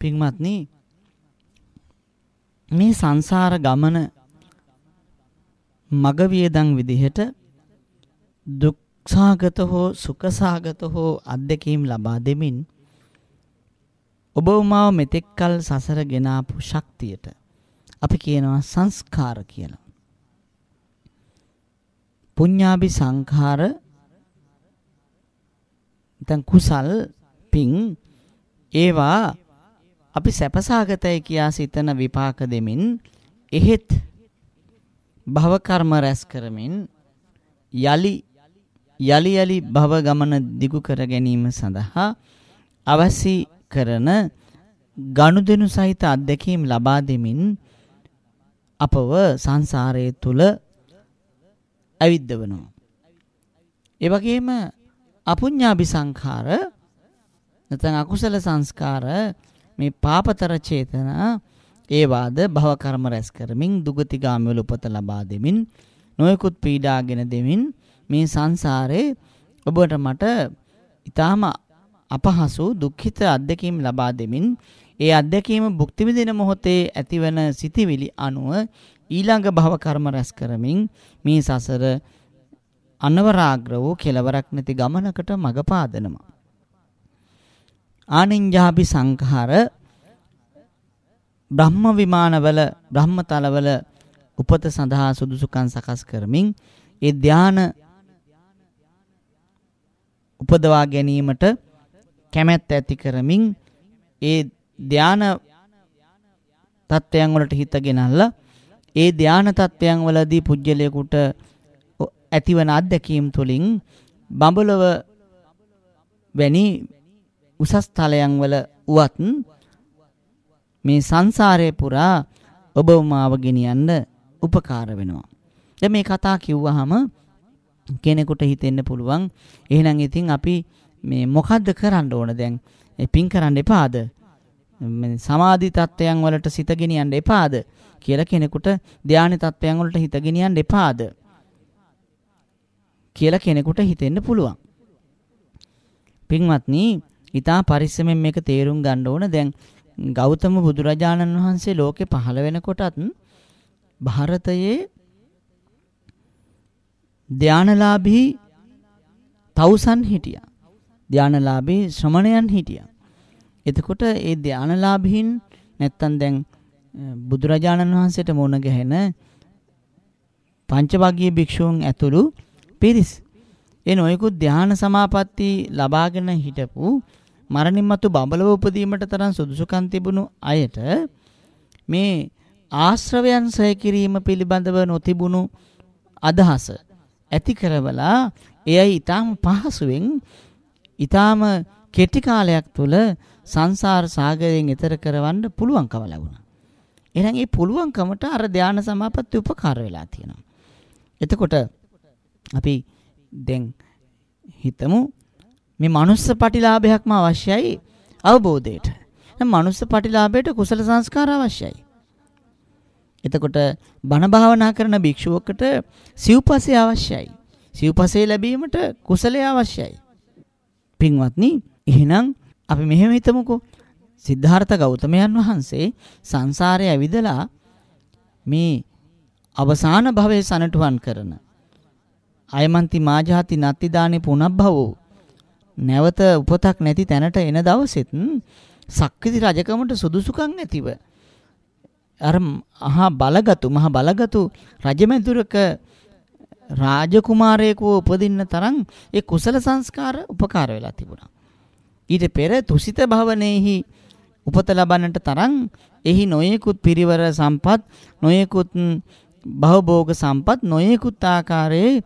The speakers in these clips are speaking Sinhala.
පින්වත්නි මේ සංසාර ගමන මග වියදම් විදිහට දුක්සාගත හෝ සුඛසාගත හෝ අත්දැකීම් ලබා දෙමින් ඔබ මාව මෙතෙක් කල සසර ගෙනාපු ශක්තියට අපි කියනවා සංස්කාර කියලා. පුඤ්ඤාභි සංඛාර දැන් කුසල් පිං ඒවා අපි සැපසහගතයි කියා සිතන විපාක දෙමින් එහෙත් භව කර්ම රැස් කරමින් යලි යලි යලි භව ගමන දිගු කර ගැනීම සඳහා අවශ්‍ය කරන ගනුදෙනු සහිත අත්දැකීම් ලබා දෙමින් අපව සංසාරයේ තුල ඇවිද්දවනවා. ඒ වගේම අපුඤ්ඤාභි සංඛාර නැත්නම් අකුසල සංස්කාර මේ පාපතර චේතනා ඒවාද භව කර්ම රැස් කරමින් දුගතිගාමී වල උපත ලබා දෙමින් නොයෙකුත් පීඩාගෙන දෙමින් මේ සංසාරේ ඔබට මට ඊටාම අපහසු දුක්ඛිත අත්දැකීම් ලබා දෙමින් ඒ අත්දැකීම භුක්ති විඳින මොහොතේ ඇතිවන සිතිවිලි අනුව ඊළඟ භව කර්ම රැස් කරමින් මේ සසර අනවරාග්‍ර වූ කෙලවරක් නැති ගමනකට මඟ පාදනවා. ආනින්ජාපි සංඛාර බ්‍රහ්ම විමානවල බ්‍රහ්මතලවල උපත සඳහා සුදුසුකම් සකස් කරමින් ඒ ධාන උපදවා ගැනීමට කැමැත්ත ඇති කරමින් ඒ ධාන තත්ත්වයන් වලට හිත ගෙනල්ලා ඒ ධාන තත්ත්වයන් වලදී පුජ්‍යලයකට ඇතිවන අත්දැකීම් තුළින් බඹලව වැනි උසස් තලයන් වල උවත් මේ සංසාරේ පුරා ඔබව මාව ගෙනියන්න උපකාර වෙනවා. දැන් මේ කතා කිව්වහම කෙනෙකුට හිතෙන්න පුළුවන් එහෙනම් ඉතින් අපි මේ මොකද්ද කරන්න ඕන දැන් පින් කරන්න එපාද සමාධි තත්ත්වයන් වලට සිත ගෙනියන්න එපාද කියලා කෙනෙකුට ධානය තත්ත්වයන් වලට හිත ගෙනියන්න එපාද කියලා කෙනෙකුට හිතෙන්න පුළුවන් පින්වත්නි ඊට පරිස්සමෙන් මේක තේරුම් ගන්න ඕන දැන් ගෞතම බුදුරජාණන් වහන්සේ ලෝකෙ පහළ වෙනකොටත් ಭಾರತයේ ධානලාභී තවුසන් හිටියා. ධානලාභී ශ්‍රමණයන් හිටියා. එතකොට ඒ ධානලාභීන් නැත්තම් දැන් බුදුරජාණන් වහන්සේට මුණ ගැහෙන පංචවග්ගීය භික්ෂූන් ඇතුළු පිරිස්. ඒ නොයෙකුත් ධාන සමාපatti ලබාගෙන හිටපු මරණින් මතු බඹලව උපදීමට තරම් සුදුසුකම් තිබුණු අයට මේ ආශ්‍රවයන් සය කිරීම පිළිබඳව නොතිබුණු අදහස ඇති කරවලා එයයි ඊටාම පහසුවෙන් ඊටාම කෙටි කාලයක් තුල සංසාර සාගරයෙන් එතර කරවන්න පුළුවන්කම ලැබුණා. එහෙනම් මේ පුළුවන්කමට අර ධානා සමාපatti උපකාර වෙලා තියෙනවා. එතකොට අපි දැන් හිතමු මේ මනුස්ස පටිලාභයක්ම අවශ්‍යයි අවබෝධයට. දැන් මනුස්ස පටිලාභයට කුසල සංස්කාර අවශ්‍යයි. එතකොට බණ භාවනා කරන භික්ෂුවකට සිව්පසේ අවශ්‍යයි. සිව්පසේ ලැබීමට කුසලය අවශ්‍යයි. පින්වත්නි, එහෙනම් අපි මෙහෙම හිතමුකෝ. සිද්ධාර්ථ ගෞතමයන් වහන්සේ සංසාරය ඇවිදලා මේ අවසාන භවයේ සනටුහන් කරන අයමන්ති මාජාති නත්ති දානේ පුනබ්බවෝ නැවත උපතක් නැති තැනට එන දවසෙත් සක්විති රජකමට සුදුසුකම් ඇතිව අර අහා බලගතු මහා බලගතු රජමැදුරක රාජකුමාරයෙකු උපදින්න තරම් ඒ කුසල සංස්කාර උපකාර වෙලා තිබුණා. ඊට පෙර තුසිත භවනේහි උපත ලබන්නට තරම් එහි නොයෙකුත් පිරිවර සම්පත් නොයෙකුත් භවභෝග සම්පත් නොයෙකුත් ආකාරයේ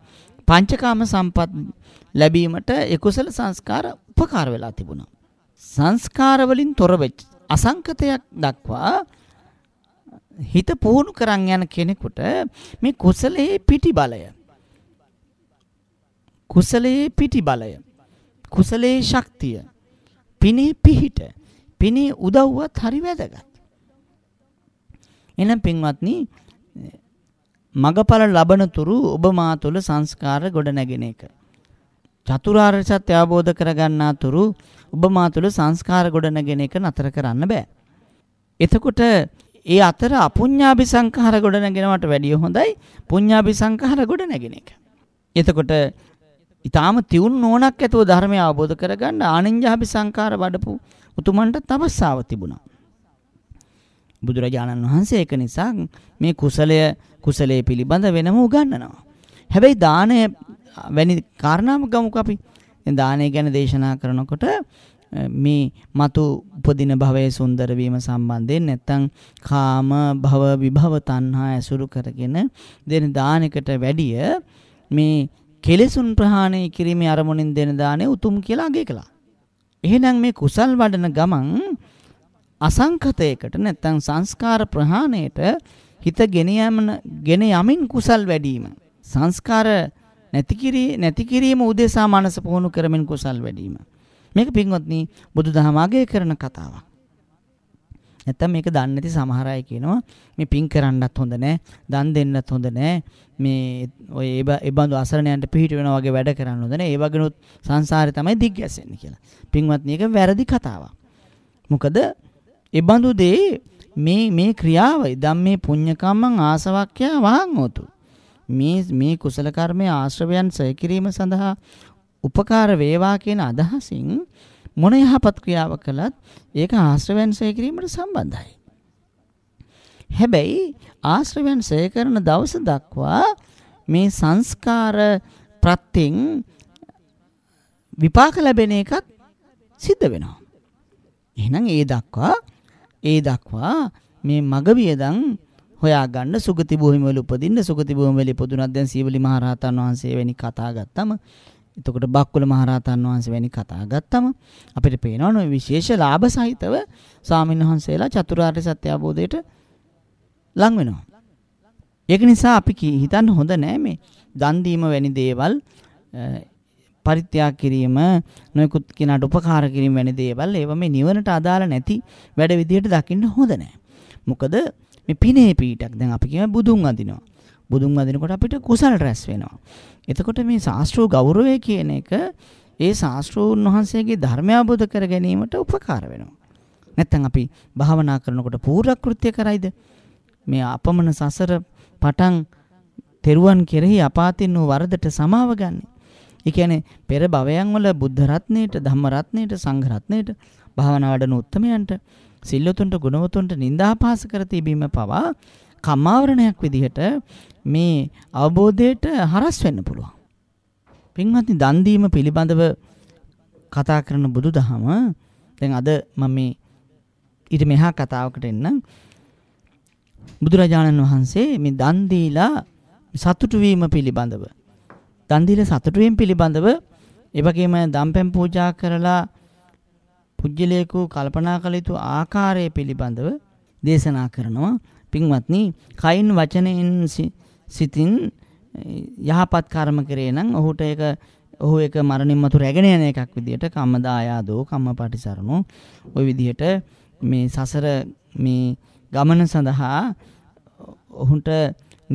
පංචකාම සම්පත් ලැබීමට ඒ කුසල සංස්කාර උපකාර වෙලා තිබුණා. සංස්කාර වලින් තොර වෙච්ච අසංකතයක් දක්වා හිත පුහුණු කරන් යන කෙනෙකුට මේ කුසලයේ පිටි බලය කුසලයේ පිටි බලය කුසලයේ ශක්තිය පිනේ පිහිට පිනේ උදව්වත් හරි වැදගත් එහෙනම් පින්වත්නි මගඵල ලබනතුරු ඔබ මා තුළ සංස්කාර ගොඩනැගෙන එක. චතුරාර්ය සත්‍ය අවබෝධ කරගන්නා තුරු ඔබ මා තුළ සංස්කාර ගොඩනැගෙන එක නතර කරන්න බෑ. එතකොට ඒ අතර අපුඤ්ඤාභි සංඛාර ගොඩනැගෙනවට වැඩිය හොඳයි පුඤ්ඤාභි සංඛාර ගොඩනැගෙන එක. එතකොට ඊටාම තියුණු නෝණක් ඇතුව ධර්මය අවබෝධ කරගන්න ආනිඤ්ඤාභි සංඛාර වඩපු උතුමන්ට තවස්සාව තිබුණා. බුදුරජාණන් වහන්සේ ඒක නිසා මේ කුසලය කුසලයේ පිළිබඳ වෙනම උගන්වනවා. හැබැයි දානය වැනි කාරණාම ගමුක අපි. දානය ගැන දේශනා කරනකොට මේ మతు උපදින භවයේ සුන්දර වීම සම්බන්ධයෙන් නැත්නම් කාම භව විභව තණ්හා ඇසුරු කරගෙන දෙන දානයකට වැඩිය මේ කෙලෙසුන් ප්‍රහාණය කිරීමේ අරමුණින් දෙන දාණය උතුම් කියලා අගය කළා. එහෙනම් මේ කුසල් වඩන ගමන් අසංකතයකට නැත්නම් සංස්කාර ප්‍රහාණයට හිත ගෙන යමන ගෙන යමින් කුසල් වැඩිම සංස්කාර නැති කිරී නැති කිරීම උදෙසා මනස පුහුණු කරමින් කුසල් වැඩිම මේක පින්වත්නි බුදුදහම අගය කරන කතාවක් නැත්තම් මේක දන්නේ නැති සමහර අය කියනවා මේ පින් කරන්නත් හොඳ නැහැ දන් දෙන්නත් හොඳ නැහැ මේ ඔය ඒ බඳු අසරණයන්ට පිහිට වෙනා වගේ වැඩ කරන්න හොඳ නැහැ ඒ වගේනොත් සංසාරේ තමයි දිග් ගැසෙන්නේ කියලා පින්වත්නි එක වැරදි කතාවක් මොකද එබඳු දේ මේ මේ ක්‍රියාවයි ධම්මේ පුඤ්ඤකම්මං ආසවක්ඛ්‍යා වහං මේ මේ කුසල කර්මයේ ආශ්‍රවයන් සය කිරීම සඳහා උපකාර වේවා කියන අදහසින් මොන යහපත් ක්‍රියාවක් කළත් ඒක ආශ්‍රවයන් සය කිරීමට සම්බන්ධයි. හැබැයි ආශ්‍රවයන් සය කරන දවස දක්වා මේ සංස්කාර ප්‍රත්‍යෙන් විපාක ලැබෙන එකක් සිද්ධ වෙනවා. එහෙනම් ඒ දක්වා ඒ දක්වා මේ මග වියදම් හොයාගන්න සුගති භූමිවල උපදින්න සුගති භූමිවල ඉපදුනත් දැන් සීවලි මහරහතන් වහන්සේ වැනි කතා ගත්තම එතකොට බක්කුල මහරහතන් වහන්සේ වැනි කතා ගත්තම අපිට පේනවා නෝ විශේෂ ලාභ සහිතව ස්වාමීන් වහන්සේලා චතුරාර්ය සත්‍ය අවබෝධයට ලං වෙනවා. ඒක නිසා අපි හිතන්න හොඳ නෑ මේ දන් දීම වැනි දේවල් පරිත්‍යාග කිරීම නොයෙකුත් කෙනාට උපකාර කිරීම වැනි දේවල් ඒව මේ නිවනට අදාළ නැති වැඩ විදියට දකින්න හොඳ නැහැ. මොකද මේ පිනේ පීඩක් දැන් අපි කියමු බුදුන් අඳිනවා. බුදුන් අඳිනකොට අපිට කුසල රැස් වෙනවා. එතකොට මේ ශාස්ත්‍රීය ගෞරවය කියන එක ඒ ශාස්ත්‍රූන් වහන්සේගේ ධර්මය අවබෝධ කර ගැනීමට උපකාර වෙනවා. නැත්තම් අපි භාවනා කරනකොට පූර්වක්‍ෘත්‍ය කරයිද? මේ අපමණ සසර පටන් තෙරුවන් කෙරෙහි අපාතින් වූ වරදට සමාව ගන්නේ. ඒ කියන්නේ පෙර භවයන් වල බුද්ධ රත්නයේට ධම්ම රත්නයේට සංඝ රත්නයේට භාවනා වඩන උත්තමයන්ට සිල්ලුතුන්ට ගුණවතුන්ට නිඳාපාස කර තිබීම පවා කම්මාවරණයක් විදිහට මේ අවබෝධයට හරස් වෙන්න පුළුවන්. පින්වත්නි දන් දීම පිළිබඳව කතා කරන බුදුදහම දැන් අද මම මේ ඊට මෙහා කතාවකට එන්නම්. බුදුරජාණන් වහන්සේ මේ දන් දීලා සතුටු වීම පිළිබඳව දන් දීලා සතුටුවීම පිළිබඳව එවැගේම දම්පැන් පූජා කරලා පුජ්‍යලේකු කල්පනා කළ යුතු ආකාරය පිළිබඳව දේශනා කරනවා පින්වත්නි කයින් වචනයෙන් සිතින් යහපත් කර්ම කරේ නම් ඔහුට ඒක ඔහු ඒක මරණින් මතු රැගෙන යන එකක් විදිහට කම්මදායාදෝ කම්මපටිසරණෝ ওই විදිහට මේ සසර මේ ගමන සඳහා ඔහුට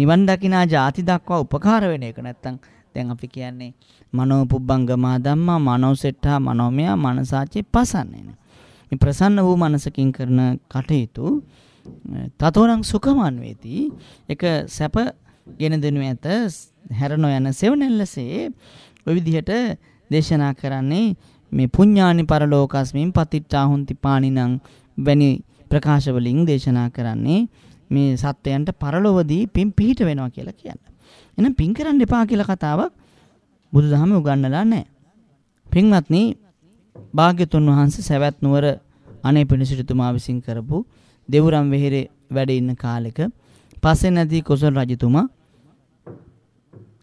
නිවන් දකිනා ಜಾති දක්වා උපකාර වෙන එක නැත්තම් දැන් අපි කියන්නේ මනෝ පුබ්බංගමා ධම්මා මනෝ සෙට්ඨා මනෝමයා මනසාචේ පසන්නේනේ. මේ ප්‍රසන්න වූ මනසකින් කරන කටයුතු තතෝනම් සුඛමන් වේති. ඒක සැප ගෙන දෙනු ඇත හැර නොයන සෙවණැල්ලසේ ඔය විදිහට දේශනා කරන්නේ මේ පුඤ්ඤානි පරලෝකස්මින් පතිට්ඨාහුන්ති පාණිනම් වැනි ප්‍රකාශ වලින් දේශනා කරන්නේ මේ සත්වයන්ට පරලොවදී පින් පිහිට වෙනවා කියලා කියන්නේ. එහෙනම් පින් කරන්න එපා කියලා කතාවක් බුදුදහම උගන්වලා නැහැ. පින්වත්නි, භාග්‍යතුන් වහන්සේ සවැත් නුවර අනේ පිණිසිටුමා විසින් කරපු දෙවුරම් වෙහෙරේ වැඩ ඉන්න කාලෙක පස්සේ නැදී කොසල් රජතුමා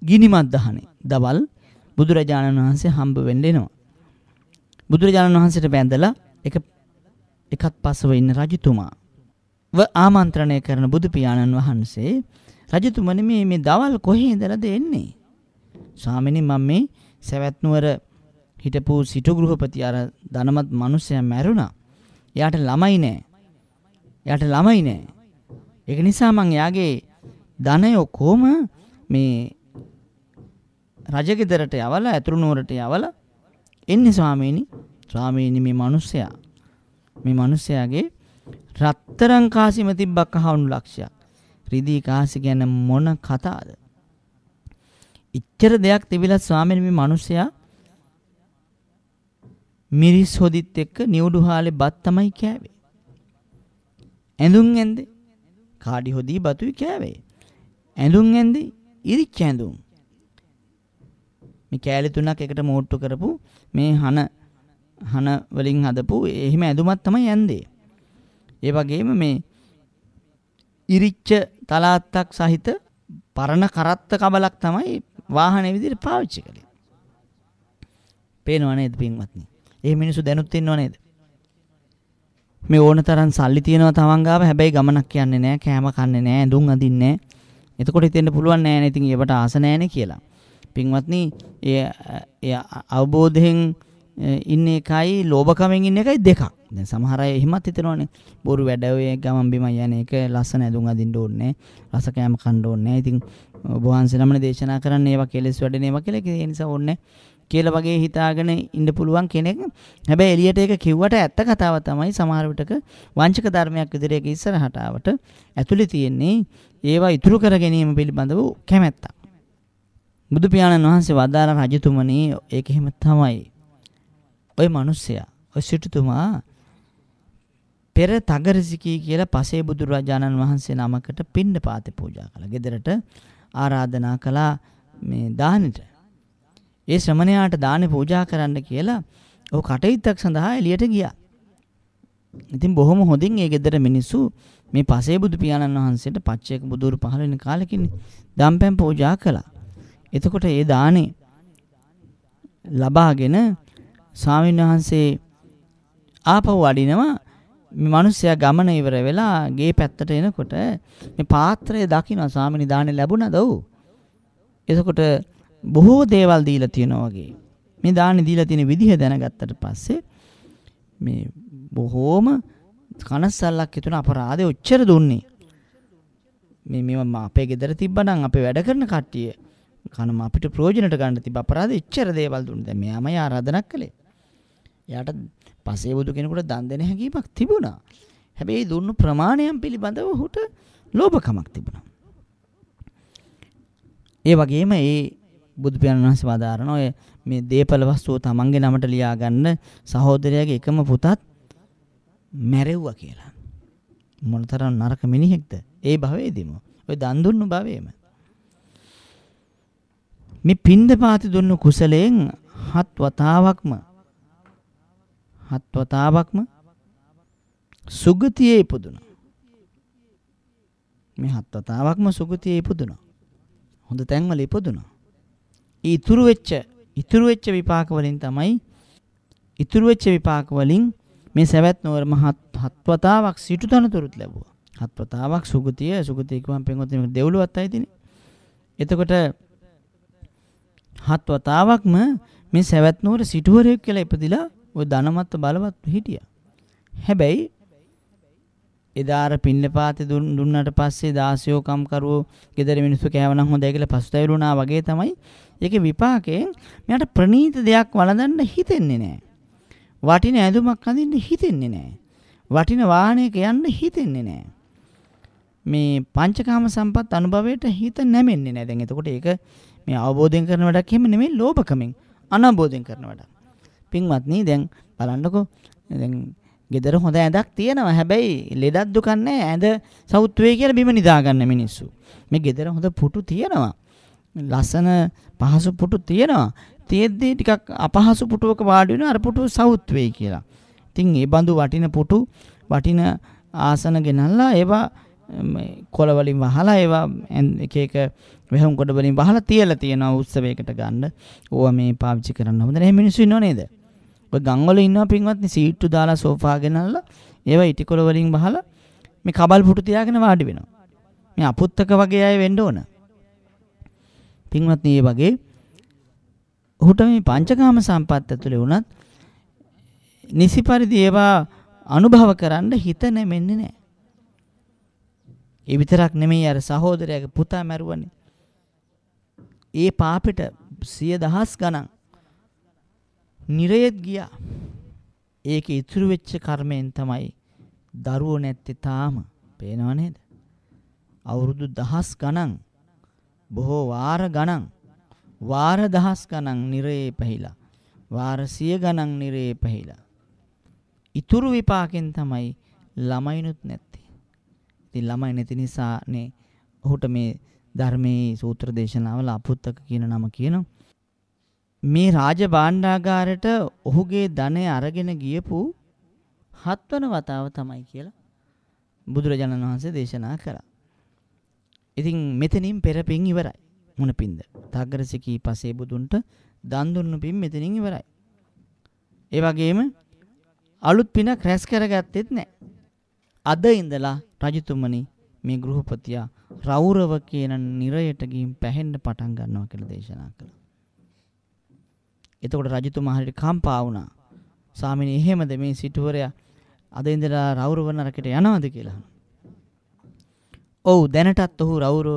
ගිනිමත් දහනේ දවල් බුදුරජාණන් වහන්සේ හම්බ වෙන්න එනවා. බුදුරජාණන් වහන්සේට වැඳලා එක එකත් පසව ඉන්න රජතුමා ව ආමන්ත්‍රණය කරන බුදු පියාණන් වහන්සේ රජතුමනි මේ මේ දවල් කොහේ ඉඳලාද එන්නේ? ස්වාමිනේ මම මේ සවැත් නුවර හිටපු සිටු ගෘහපති අර ධනවත් මිනිසයා මැරුණා. එයාට ළමයි නෑ. එයාට ළමයි නෑ. ඒක නිසා මං එයාගේ ධනය කොහොම මේ රජගෙදරට යවලා ඇතුළු නුවරට යවලා එන්නේ ස්වාමීනි ස්වාමීනි මේ මිනිසයා මේ මිනිසයාගේ රත්තරන් කාසිම තිබ්බක් අහවණු ලක්ෂයක් රිදී කාසි ගැන මොන කතාවද? ඉච්චර දෙයක් තිබිලා ස්වාමීන් මේ මිනිසයා මිරිස් හොදිත් එක්ක නියුඩු හාලේ බත් තමයි කෑවේ. ඇඳුම් ඇඳේ කාඩි හොදි බතුයි කෑවේ. ඇඳුම් ඇඳේ ඉරිච්ච ඇඳුම්. මේ කෑලි තුනක් එකට මෝට්ටු කරපු මේ හන හන වලින් හදපු එහෙම ඇඳුමක් තමයි ඇඳේ. ඒ වගේම මේ ඉරිච්ච තලාත්තක් සහිත පරණ කරත්ත කබලක් තමයි වාහනේ විදිහට පාවිච්චි කළේ. පේනව නේද පින්වත්නි? ඒ මිනිස්සු දැනුත් ඉන්නව නේද? මේ ඕන තරම් සල්ලි තියෙනවා තමන් ගාව හැබැයි ගමනක් යන්නේ නැහැ, කෑම කන්නේ නැහැ, ඇඳුම් අඳින්නේ නැහැ. එතකොට හිතෙන්න පුළුවන් නෑ නේ ඉතින් ඒවට ආස නෑනේ කියලා. පින්වත්නි, ඒ අවබෝධයෙන් ඉන්න එකයි ලෝභකමෙන් ඉන්න එකයි දෙකක්. දැන් සමහර අය එහෙමත් හිතනවනේ. බොරු වැඩ ඔය ගමන් බිම යන එක ලස්සන ඇඳුම් අඳින්න ඕනේ. රස කෑම කන්න ඕනේ. ඉතින් ඔබ වහන්සේලාමනේ දේශනා කරන්නේ ඒවා කෙලස් වැඩ නේවා කියලා. ඒ නිසා ඕනේ කියලා වගේ හිතාගෙන ඉන්න පුළුවන් කෙනෙක්. හැබැයි එළියට ඒක කිව්වට ඇත්ත කතාව තමයි සමහර විටක වංචක ධර්මයක් විදිහට ඉස්සරහට ආවට ඇතුලේ තියෙන්නේ ඒවා ඉතුරු කර ගැනීම පිළිබඳව කැමැත්තක්. බුදු පියාණන් වහන්සේ වදාළ රජතුමනි ඒක එහෙම තමයි. ওই මිනිස්සයා ඔය සිටුතුමා පෙර තගරසිකී කියලා පසේ බුදුරජාණන් වහන්සේ නමකට පින්න පාති පූජා කළා. ගෙදරට ආරාධනා කළා මේ දානෙට. ඒ ශ්‍රමණයාට දානේ පූජා කරන්න කියලා ਉਹ කටයුත්තක් සඳහා එළියට ගියා. ඉතින් බොහොම හොඳින් ඒ ගෙදර මිනිස්සු මේ පසේ බුදු පියාණන් වහන්සේට පච්චේක බුදුරු පහළ වෙන කාලෙකින් දම්පැන් පූජා කළා. එතකොට ඒ දානේ ලබාගෙන ස්වාමීන් වහන්සේ ආපහු වඩිනවා මේ මිනිස්සයා ගමන ඉවර වෙලා ගේ පැත්තට එනකොට මේ පාත්‍රය දකින්න ස්වාමීන් දාණය ලැබුණද උ? එතකොට බොහෝ දේවල් දීලා තියෙනවා වගේ. මේ දාණය දීලා තියෙන විදිහ දැනගත්තට පස්සේ මේ බොහෝම කනස්සල්ලක් හිතුන අපරාධය ඔච්චර දුන්නේ. මේ මේව අපේ ගෙදර තිබ්බනම් අපේ වැඩ කරන කට්ටිය කනම අපිට ප්‍රයෝජනට ගන්න තිබ්බ අපරාධය එච්චර දේවල් දුන්නේ. දැන් මෙයාමයි ආරාධනා කළේ. එයාට පසේ බුදු කෙනෙකුට දන් දෙන හැකියාවක් තිබුණා. හැබැයි දුන්නු ප්‍රමාණයන් පිළිබඳව ඔහුට ලෝභකමක් තිබුණා. ඒ වගේම ඒ බුදු පියාණන් වහන්සේ වදාරන ඔය මේ දීපල වස්තුව තමන්ගේ නමට ලියා ගන්න සහෝදරයාගේ එකම පුතත් මැරෙව්වා කියලා. මොනතරම් නරක මිනිහෙක්ද? ඒ භවයේදීම ඔය දන් දුන්නු භවයේම මේ පින්ඳ පාති දුන්නු කුසලයෙන් හත් වතාවක්ම හත් වතාවක්ම සුගතියේ ඉපදුනා. මේ හත් වතාවක්ම සුගතියේ ඉපදුනා. හොඳ තැන්වල ඉපදුනා. ඒ ඉතුරු වෙච්ච ඉතුරු වෙච්ච විපාක වලින් තමයි ඉතුරු වෙච්ච විපාක වලින් මේ සවැත් නුවර මහත් හත් වතාවක් සිටු තනතුරුත් ලැබුවා. හත් වතාවක් සුගතිය සුගතිය කියවම් පෙන්වතුනි දෙව්ලුවත් අය තිනේ. එතකොට හත් වතාවක්ම මේ සවැත් නුවර සිටුවරයෙක් කියලා ඉපදිලා ওই ධනමත්ත බලවත් හිටියා. හැබැයි එදාර පින්නපාත දුන්නට පස්සේ දාසියෝ කම්කරුවෝ ගෙදර මිනිස්සු කෑවනම් හොඳයි කියලා පසුතැවිලුණා වගේ තමයි ඒකේ විපාකයෙන් මෙයාට ප්‍රනීත දෙයක් වළඳන්න හිතෙන්නේ නැහැ. වටින ඇඳුමක් අඳින්න හිතෙන්නේ නැහැ. වටින වාහනයක යන්න හිතෙන්නේ නැහැ. මේ පංචකාම සම්පත් අනුභවයට හිත නැමෙන්නේ නැහැ. දැන් එතකොට ඒක මේ අවබෝධයෙන් කරන වැඩක් එහෙම නෙමෙයි ලෝභකමෙන් අනවබෝධයෙන් කරන වැඩක්. පින්වත්නි දැන් බලන්නකෝ දැන් ගෙදර හොඳ ඇඳක් තියෙනවා හැබැයි ලෙඩක් දුකක් නැහැ ඇඳ සවුත් වේ කියලා බිම නිදාගන්න මිනිස්සු මේ ගෙදර හොඳ පුටු තියෙනවා ලස්සන පහසු පුටු තියෙනවා තියෙද්දී ටිකක් අපහසු පුටුවක වාඩි වෙන අර පුටු සවුත් වේ කියලා ඉතින් ඒ බඳු වටින පුටු වටින ආසන ගෙනල්ලා ඒවා කොළ වලින් වහලා ඒවා එක එක වැහුම් කොට වලින් වහලා තියලා තියෙනවා උත්සවයකට ගන්න ඕවා මේ පාවිච්චි කරන්න හොඳ නැහැ මිනිස්සු ඉන්නව නේද ඔය ගම්වල ඉන්නවා පින්වත්නි සීට්ටු දාලා සෝෆා ගෙනල්ලා ඒවා ඉටිකොළ වලින් බහලා මේ කබල් පුටු තියාගෙන වාඩි වෙනවා. මේ අපුත්තක වගේ අය වෙන්න ඕන. පින්වත්නි මේ වගේ ඔහුට මේ පංචකාම සම්පත් ඇතුලේ වුණත් නිසි පරිදි ඒවා අනුභව කරන්න හිත නැමෙන්නේ නැහැ. ඒ විතරක් නෙමෙයි අර සහෝදරයාගේ පුතා මැරුවනේ. ඒ පාපෙට සිය දහස් ගණන් නිරයෙත් ගියා. ඒක ඉතුරු වෙච්ච කර්මෙන් තමයි දරුවෝ නැත්තේ තාම. පේනව නේද? අවුරුදු දහස් ගණන් බොහෝ වාර ගණන් වාර දහස් ගණන් නිරේ පැහිලා වාර සිය ගණන් නිරේ පැහිලා ඉතුරු විපාකෙන් තමයි ළමයිනුත් නැත්තේ. ඉතින් ළමයි නැති නිසා නේ ඔහුට මේ ධර්මයේ සූත්‍ර දේශනාවල අපුත්තක කියන නම කියනවා. මේ රාජ භාණ්ඩාගාරයට ඔහුගේ ධනය අරගෙන ගියපු හත්වන වතාව තමයි කියලා බුදුරජාණන් වහන්සේ දේශනා කරා. ඉතින් මෙතනින් පෙර පින් ඉවරයි. මොන පින්ද? තග්ගරසිකී පසේ බුදුන්ට දන් දුන්නු පින් මෙතනින් ඉවරයි. ඒ වගේම අලුත් පිනක් රැස් කරගත්තෙත් නැහැ. අද ඉඳලා රජතුමනි මේ ගෘහපතියා රෞරව කියන නිරයට ගිහින් පැහෙන්න පටන් ගන්නවා කියලා දේශනා කළා. එතකොට රජතුමා හරියට කම්පා වුණා. ස්වාමීනි එහෙමද මේ සිටුවරයා අද ඉඳලා රෞරව නරකයට යනවද කියලා. ඔව් දැනටත් ඔහු රෞරව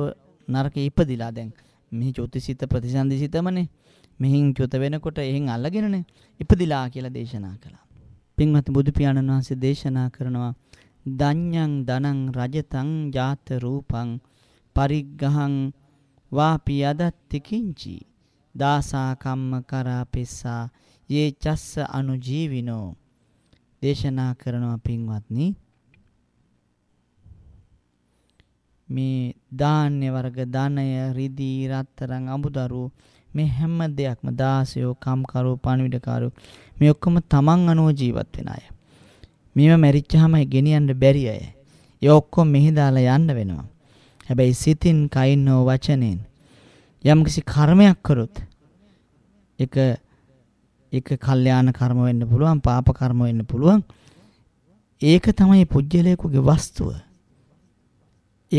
නරකේ ඉපදිලා දැන්. මෙහි චොතිසිත ප්‍රතිසන්දිසිතමනේ. මෙහින් චොත වෙනකොට එහෙන් අල්ලගෙනනේ ඉපදිලා කියලා දේශනා කළා. පින්වත් බුදු පියාණන් වහන්සේ දේශනා කරනවා දඤ්ඤං දනං රජතං ජාත රූපං පරිග්ගහං වාපි අදත්ති කිංචී දාසා කම්ම කරා පිස්සා යේ චස්ස අනුජීවිනෝ දේශනා කරනවා පින්වත්නි මේ ධාන්‍ය වර්ග ධනය රිදී රත්තරන් අමුදරු මේ හැම දෙයක්ම දාසයෝ කම්කරු පණවිඩකාරු මේ ඔක්කොම තමන් අනුව ජීවත් වෙන අය මේව මැරිච්චාම ගෙනියන්න බැරි අය ඒ ඔක්කොම මෙහි දාලා යන්න වෙනවා හැබැයි සිතින් කයින් හෝ වචනෙන් යම්කිසි කර්මයක් කරොත් ඒක ඒක කල්යාණ කර්ම වෙන්න පුළුවන් පාප කර්ම වෙන්න පුළුවන් ඒක තමයි පුජ්‍යලයකගේ වස්තුව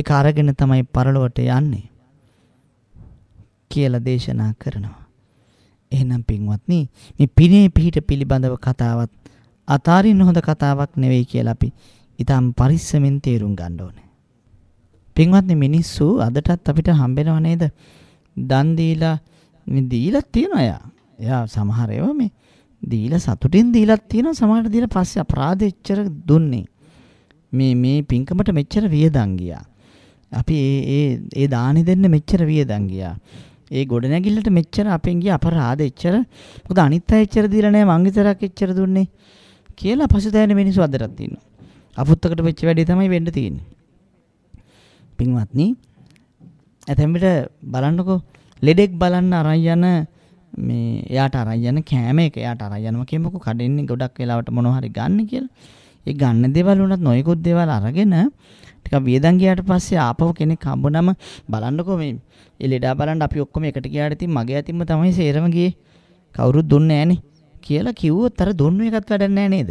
ඒක අරගෙන තමයි පරලොවට යන්නේ කියලා දේශනා කරනවා එහෙනම් පින්වත්නි මේ පිනේ පිහිට පිළිබඳව කතාවත් අතාරින්න හොඳ කතාවක් නෙවෙයි කියලා අපි ඊටම් පරිස්සමෙන් තේරුම් ගන්න ඕනේ පින්වත්නි මිනිස්සු අදටත් අපිට හම්බෙනව නේද දන් දීලා මේ දීලා තියෙනවා එයා. එයා සමහර ඒවා මේ දීලා සතුටින් දීලා තියෙනවා සමහරට දීලා පස්සේ අපරාධ එච්චර දුන්නේ. මේ මේ පින්කමට මෙච්චර වියදම් ගියා. අපි ඒ ඒ ඒ දානි දෙන්න මෙච්චර වියදම් ගියා. ඒ ගොඩනැගිල්ලට මෙච්චර අපෙන් ගිය අපරාධ එච්චර මොකද අනිත් අය එච්චර දීලා නැහැ මං විතරක් එච්චර දුන්නේ කියලා පසුතැවෙන මිනිස්සු අදටත් ඉන්නවා. අපුත්තකට වෙච්ච වැඩේ තමයි වෙන්න තියෙන්නේ. පින්වත්නි ඇතැම්බිට බලන්නකෝ ලෙඩෙක් බලන්න අරයන මේ යාට අරයන කෑම එක යාට අරයනම කෙමකු කඩෙන්නේ ගොඩක් වෙලාවට මොනහරි ගන්න කියල ඒ ගන්න දෙවල් වනත් නොයකුත් දෙවල් අරගෙන ටික වියදන්ගේයාට පස්සේ ආපව කෙනෙ කම්බනම බලන්නකෝ මේ එලෙඩා බලන්න අපි ඔක්කොම එකට ගයාට ති මගේ ඇතිම තමයි සේරමගේ කවුරුත් දුන්න ඇනේ කියලා කිව්වොත් අර දුන්න එකත් වැඩන්නෑ නේද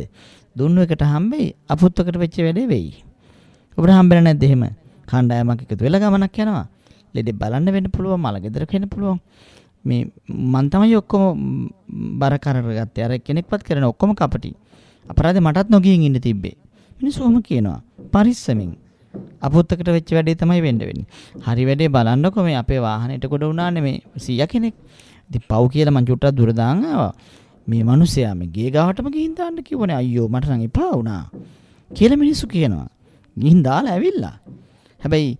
දුන්න එකට හම්බෙයි අපුත්තකට වෙච්ච වැඩේ වෙයි ඔබට හම්බෙලා නැද්ද එහෙම කණ්ඩායමක් එකතු වෙලා ගමනක් යනවා ලෙඩේ බලන්න වෙන්න පුළුවන් මල ගෙදර කෙන පුළුවන් මේ මන් තමයි ඔක්කොම බර කරගත්තේ අර කෙනෙක්වත් කරන ඔක්කොම කපටි අපරාධේ මටත් නොගියෙන් ඉන්න තිබ්බේ මිනිස්සු ඔහම කියනවා පරිස්සමින් අපොත්තකට වෙච්ච වැඩේ තමයි වෙන්න වෙන්නේ. හරි වැඩේ බලන්නකො මේ අපේ වාහනේට ගොඩ වුණානේ මේ 100 කෙනෙක්. ඉතින් පව් කියලා මං චුට්ටක් දුර දාන් ආවා. මේ මිනිස්සයා මේ ගේ ගහටම ගිහින් දාන්න කිව්වනේ අයියෝ මට නම් එපා වුණා. කියලා මිනිස්සු කියනවා. ගිහින් දාලා ඇවිල්ලා. හැබැයි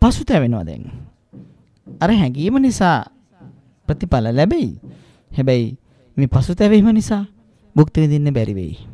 පසුතැවෙනවා දැන්. අර හැඟීම නිසා ප්‍රතිඵල ලැබෙයි. හැබැයි මේ පසුතැවීම නිසා භුක්ති විඳින්න බැරි වෙයි.